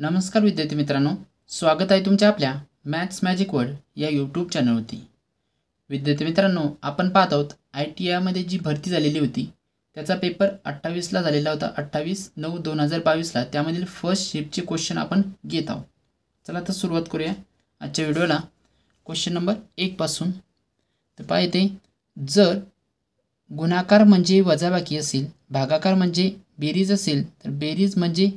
नमस्कार विद्यार्थी मित्रांनो स्वागत आहे तुमच्या आपल्या मॅथ्स मॅजिक वर्ल्ड या यूट्यूब चॅनलवरती विद्यार्थी मित्रांनो आपण पाहत आहोत आय टी आयमध्ये जी भरती झालेली होती त्याचा पेपर अठ्ठावीसला झालेला होता अठ्ठावीस नऊ दोन हजार बावीसला त्यामधील फर्स्ट शिफ्टचे क्वेश्चन आपण घेत आहोत चला तर सुरुवात करूया आजच्या व्हिडिओला क्वेश्चन नंबर एकपासून तर पाहिजे येते जर गुणाकार म्हणजे वजाबाकी असेल भागाकार म्हणजे बेरीज असेल तर बेरीज म्हणजे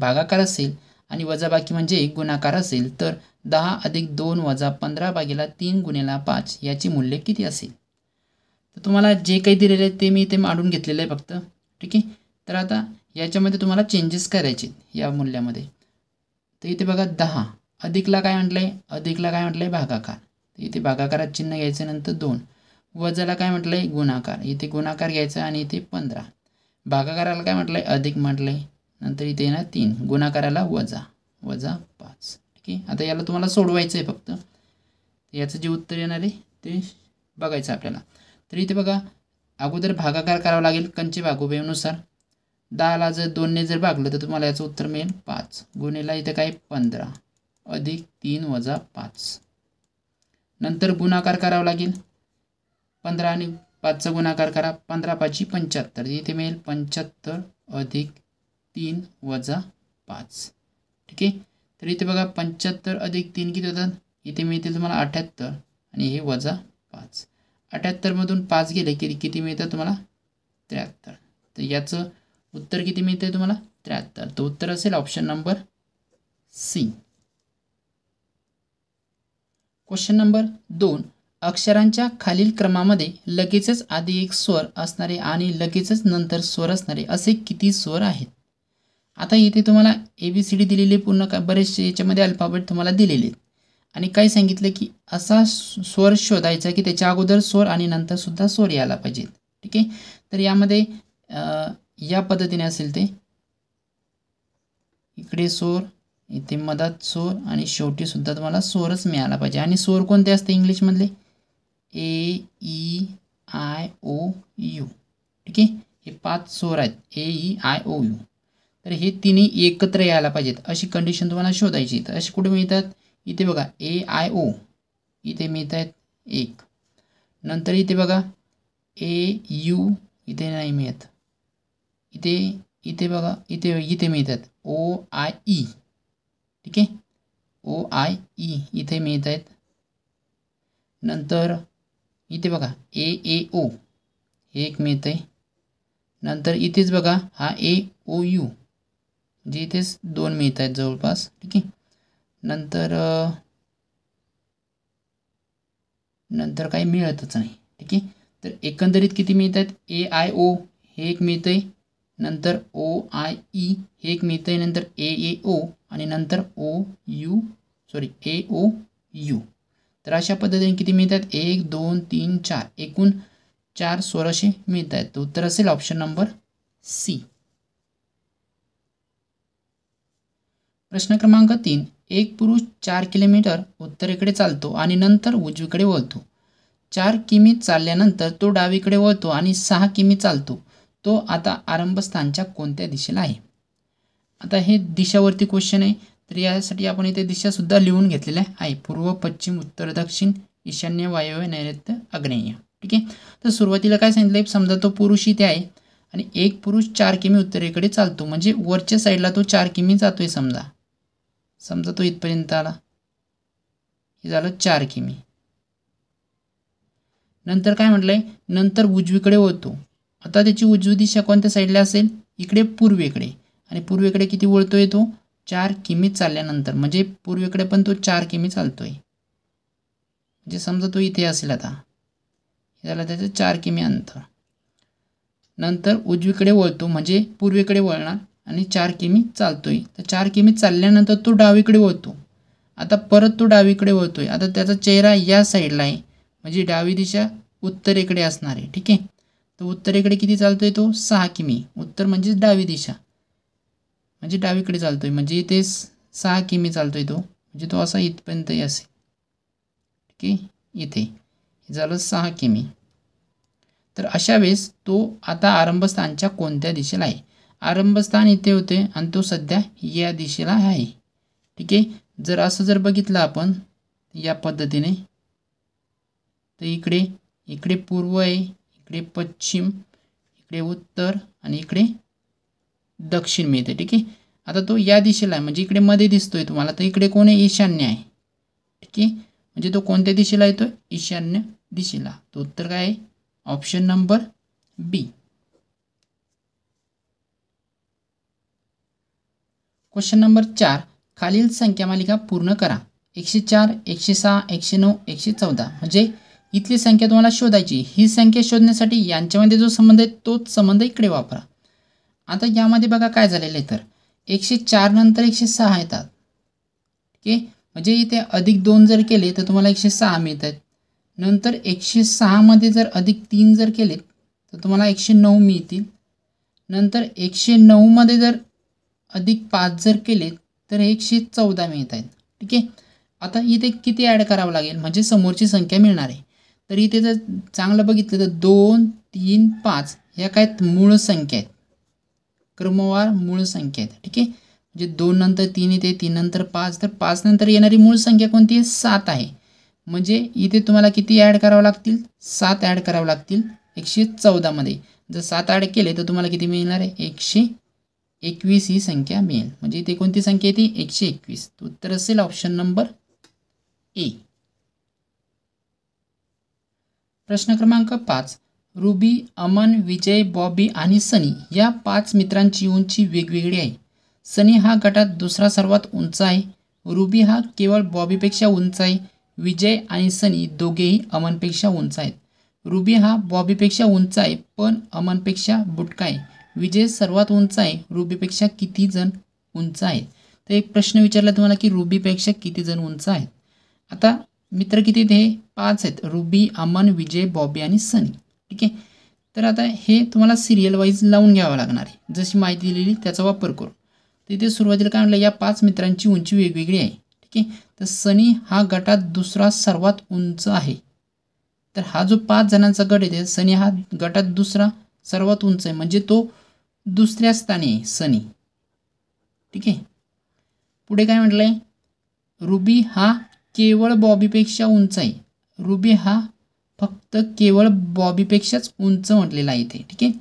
भागाकार असेल आणि वजा बाकी म्हणजे गुणाकार असेल तर दहा अधिक दोन वजा पंधरा भागीला तीन गुणेला पाच याची मूल्य किती असेल तर तुम्हाला जे काही दिलेलं आहे ते मी ते मांडून घेतलेलं आहे फक्त ठीक आहे तर आता याच्यामध्ये तुम्हाला चेंजेस करायचे या मूल्यामध्ये तर इथे बघा दहा अधिकला काय म्हटलं आहे अधिकला काय म्हटलं आहे भागाकार तर इथे भागाकारात चिन्ह घ्यायचं नंतर दोन वजाला काय म्हटलं आहे गुणाकार इथे गुणाकार घ्यायचा आणि इथे पंधरा भागाकाराला काय म्हटलं आहे अधिक म्हटलं आहे नंतर इथे येणार तीन गुणाकाराला वजा वजा पाच ठीक आहे आता याला तुम्हाला सोडवायचं आहे फक्त याचं जे उत्तर येणार आहे ते बघायचं आपल्याला तर इथे बघा अगोदर भागाकार करावा लागेल कंचे भागोबेनुसार दहाला जर दोनने जर भागलं तर तुम्हाला याचं उत्तर मिळेल पाच गुन्हेला इथे काय पंधरा अधिक तीन वजा पाच नंतर गुणाकार करावा लागेल पंधरा आणि पाचचा गुणाकार करा पंधरा पाचशे पंच्याहत्तर इथे मिळेल पंच्याहत्तर अधिक तीन वजा पाच ठीक आहे तर इथे बघा पंच्याहत्तर अधिक तीन किती होतात इथे मिळतील तुम्हाला अठ्ठ्याहत्तर आणि हे वजा पाच अठ्ठ्याहत्तरमधून पाच गेले की किती मिळतं तुम्हाला त्र्याहत्तर तर याचं उत्तर किती मिळते तुम्हाला त्र्याहत्तर तर उत्तर असेल option number C question number दोन अक्षरांच्या खालील क्रमामध्ये लगेचच आधी एक स्वर असणारे आणि लगेचच नंतर स्वर असणारे असे किती स्वर आहेत आता इथे तुम्हाला ए बी सी डी दिलेली पूर्ण का बरेचसे याच्यामध्ये अल्फाबेट तुम्हाला दिलेले आहेत आणि काय सांगितलं की असा स्वर शोधायचा की त्याच्या अगोदर स्वर आणि नंतरसुद्धा स्वर यायला पाहिजेत ठीक आहे तर यामध्ये या पद्धतीने असेल ते इकडे स्वर इथे मधात स्वर आणि शेवटीसुद्धा तुम्हाला स्वरच मिळाला पाहिजे आणि स्वर कोणते असते इंग्लिशमधले A E I O U ठीक आहे हे पाच स्वर आहेत A E I O U तर हे तिन्ही एकत्र यायला पाहिजेत अशी कंडिशन तुम्हाला शोधायची तर असे कुठे मिळतात इथे बघा ए आय ओ इथे मिळत आहेत एक नंतर इथे बघा ए यू इथे नाही मिळत इथे इथे बघा इथे इथे मिळतात ओ आय ई ठीक आहे ओ आय ई इथे मिळत आहेत नंतर इथे बघा ए ए ओ हे एक मिळत आहे नंतर इथेच बघा हा ए ओ यू जे इथेच दोन मिळत आहेत जवळपास ठीक आहे नंतर नंतर काही मिळतच नाही ठीक आहे तर एकंदरीत किती मिळत आहेत ए आय ओ हे एक मिळतं आहे नंतर ओ आय ई हे एक मिळतं आहे नंतर ए ए ओ आणि नंतर O U sorry A O U तर अशा पद्धतीने किती आहेत एक दोन तीन चार एकूण चार सोळाशे मिळत आहेत तर उत्तर असेल ऑप्शन नंबर सी प्रश्न क्रमांक तीन एक पुरुष चार किलोमीटर उत्तरेकडे चालतो आणि नंतर उजवीकडे वळतो चार किमी चालल्यानंतर तो डावीकडे वळतो आणि सहा किमी चालतो तो आता आरंभस्थानच्या कोणत्या दिशेला आहे आता हे दिशावरती क्वेश्चन आहे तर यासाठी आपण इथे दिशासुद्धा लिहून घेतलेल्या आहे पूर्व पश्चिम उत्तर दक्षिण ईशान्य वायव्य नैऋत्य अग्नेय ठीक आहे तर सुरुवातीला काय सांगितलं समजा तो पुरुष इथे आहे आणि एक पुरुष चार किमी उत्तरेकडे चालतो म्हणजे वरच्या साईडला तो चार किमी जातोय समजा समजा तो इथपर्यंत आला हे झालं चार किमी नंतर काय म्हटलं नंतर उजवीकडे वळतो आता त्याची उजवी दिशा कोणत्या साईडला असेल इकडे पूर्वेकडे आणि पूर्वेकडे किती वळतो तो चार किमी चालल्यानंतर म्हणजे पूर्वेकडे पण तो चार किमी चालतोय म्हणजे समजा तो इथे असेल आता हे झालं त्याचं चार किमी अंतर नंतर उजवीकडे वळतो म्हणजे पूर्वेकडे वळणार आणि चार किमी चालतोय तर चार किमी चालल्यानंतर तो डावीकडे वळतो आता परत तो डावीकडे वळतोय आता त्याचा चेहरा या साईडला आहे म्हणजे डावी दिशा उत्तरेकडे असणार आहे ठीक आहे तर उत्तरेकडे किती चालतोय तो सहा किमी उत्तर म्हणजे डावी दिशा म्हणजे डावीकडे चालतोय म्हणजे इथे सहा किमी चालतोय तो म्हणजे तो असा इथपर्यंतही असेल ठीक आहे इथे झालं सहा किमी तर अशा वेळेस तो आता आरंभस्थानच्या कोणत्या दिशेला आहे आरंभस्थान इथे होते आणि तो सध्या या दिशेला आहे ठीक आहे जर असं जर बघितलं आपण या पद्धतीने तर इकडे इकडे पूर्व आहे इकडे पश्चिम इकडे उत्तर आणि इकडे दक्षिण मिळते ठीक आहे आता तो या दिशेला आहे म्हणजे इकडे मध्ये दिसतोय तुम्हाला तर इकडे कोण आहे ईशान्य आहे ठीक आहे म्हणजे तो कोणत्या दिशेला येतो ईशान्य दिशेला तो उत्तर काय आहे option number B question number चार खालील संख्या मालिका पूर्ण करा एकशे चार एकशे सहा एकशे नऊ एकशे चौदा म्हणजे इथली संख्या तुम्हाला शोधायची ही संख्या शोधण्यासाठी यांच्यामध्ये जो संबंध आहे तोच संबंध इकडे वापरा आता यामध्ये बघा काय झालेलं आहे तर एकशे चार नंतर एकशे सहा येतात ठीक आहे म्हणजे इथे अधिक दोन जर केले तर तुम्हाला एकशे सहा मिळत आहेत नंतर एकशे सहामध्ये जर अधिक तीन जर केले तर तुम्हाला एकशे नऊ मिळतील नंतर एकशे नऊमध्ये जर अधिक पाच जर केले तर एकशे चौदा मिळत आहेत ठीक आहे आता इथे किती ॲड करावं लागेल म्हणजे समोरची संख्या मिळणार आहे तर इथे जर चांगलं बघितलं तर दोन तीन पाच ह्या काय मूळ संख्या आहेत क्रमवार मूळ संख्या आहेत ठीक आहे म्हणजे दोन नंतर तीन येते तीन नंतर पाच तर पाच नंतर येणारी मूळ संख्या कोणती आहे सात आहे म्हणजे इथे तुम्हाला किती ॲड करावं लागतील सात ॲड करावं लागतील एकशे चौदामध्ये जर सात ॲड केले तर तुम्हाला किती मिळणार आहे एकशे एकवीस ही संख्या मिळेल म्हणजे इथे कोणती संख्या येते एकशे एकवीस उत्तर असेल ऑप्शन नंबर ए प्रश्न क्रमांक पाच रुबी अमन विजय बॉबी आणि सनी या पाच मित्रांची उंची वेगवेगळी आहे सनी हा गटात दुसरा सर्वात उंच आहे रुबी हा केवळ बॉबीपेक्षा उंच आहे विजय आणि सनी दोघेही अमनपेक्षा उंच आहेत रुबी हा बॉबीपेक्षा उंच आहे पण अमनपेक्षा बुटका आहे विजय सर्वात उंच आहे रुबीपेक्षा किती जण उंच आहेत तर एक प्रश्न विचारला तुम्हाला की रुबीपेक्षा किती जण उंच आहेत आता मित्र किती ते पाच आहेत रुबी अमन विजय बॉबी आणि सनी ठीक आहे तर आता हे तुम्हाला सिरियल वाईज लावून घ्यावं लागणार आहे जशी माहिती दिलेली त्याचा वापर तर इथे सुरुवातीला काय म्हटलं या पाच मित्रांची उंची वेगवेगळी आहे ठीक आहे तर सनी हा गटात दुसरा सर्वात उंच आहे तर हा जो पाच जणांचा गट आहे सनी हा गटात दुसरा सर्वात उंच आहे म्हणजे तो दुसऱ्या स्थानी सनी ठीक आहे पुढे काय म्हटलंय रुबी हा केवळ बॉबीपेक्षा उंच आहे रुबी हा फक्त केवळ बॉबीपेक्षाच उंच म्हटलेला आहे इथे ठीक आहे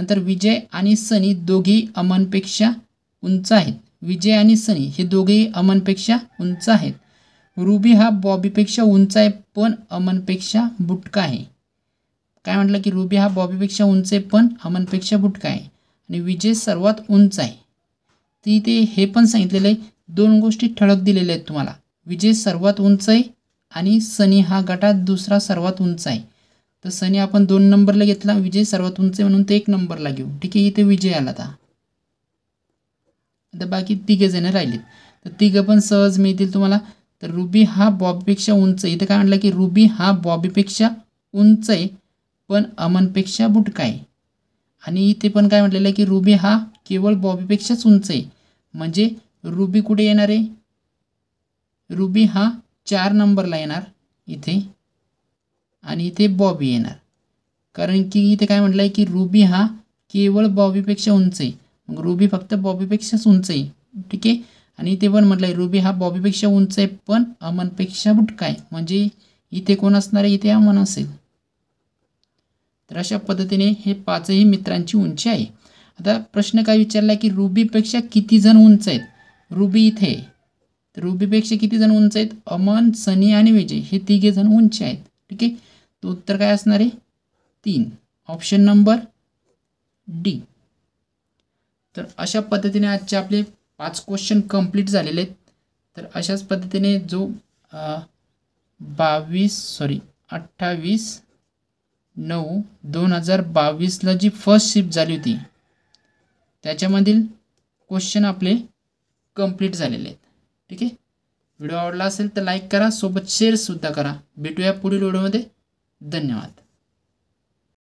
नंतर विजय आणि सनी दोघेही अमनपेक्षा उंच आहेत विजय आणि सनी हे दोघेही अमनपेक्षा उंच आहेत रुबी हा बॉबीपेक्षा उंच आहे पण अमनपेक्षा बुटका आहे काय म्हटलं की रुबी हा बॉबीपेक्षा उंच आहे पण अमनपेक्षा बुटका आहे आणि विजय सर्वात उंच आहे ती इथे हे पण सांगितलेलं आहे दोन गोष्टी ठळक दिलेल्या आहेत तुम्हाला विजय सर्वात उंच आहे आणि सनी हा गटात दुसरा सर्वात उंच आहे तर सनी आपण दोन नंबरला घेतला विजय सर्वात उंच आहे म्हणून ते एक नंबरला घेऊ ठीक आहे इथे विजय आला आता आता बाकी तिघेजणं राहिलेत तर तिघं पण सहज मिळतील तुम्हाला तर रुबी हा बॉबीपेक्षा उंच आहे इथं काय म्हटलं की रुबी हा बॉबीपेक्षा उंच आहे पण अमनपेक्षा बुटका आहे आणि इथे पण काय म्हटलेलं आहे की रुबी हा केवळ बॉबीपेक्षाच उंच आहे म्हणजे रुबी कुठे येणार आहे रुबी हा चार नंबरला येणार इथे आणि इथे बॉबी येणार कारण की इथे काय म्हटलं आहे की रुबी हा केवळ बॉबीपेक्षा उंच आहे मग रुबी फक्त बॉबीपेक्षाच उंच आहे ठीक आहे आणि इथे पण म्हटलं आहे रुबी हा बॉबीपेक्षा उंच आहे पण अमनपेक्षा बुटकाय म्हणजे इथे कोण असणार आहे इथे अमन असेल तर अशा पद्धतीने हे पाचही मित्रांची उंची आहे आता प्रश्न काय विचारला की रुबीपेक्षा किती जण उंच आहेत रुबी इथे तर रुबीपेक्षा किती जण उंच आहेत अमन सनी आणि विजय हे तिघे जण उंच आहेत ठीक आहे तर उत्तर काय असणार आहे तीन ऑप्शन नंबर डी तर अशा पद्धतीने आजचे आपले पाच क्वेश्चन कंप्लीट झालेले आहेत तर अशाच पद्धतीने जो बावीस सॉरी अठ्ठावीस नऊ दोन हजार बावीसला जी फर्स्ट शिफ्ट झाली होती त्याच्यामधील क्वेश्चन आपले कंप्लीट झालेले आहेत ठीक आहे व्हिडिओ आवडला असेल तर लाईक करा सोबत शेअरसुद्धा करा भेटूया पुढील व्हिडिओमध्ये धन्यवाद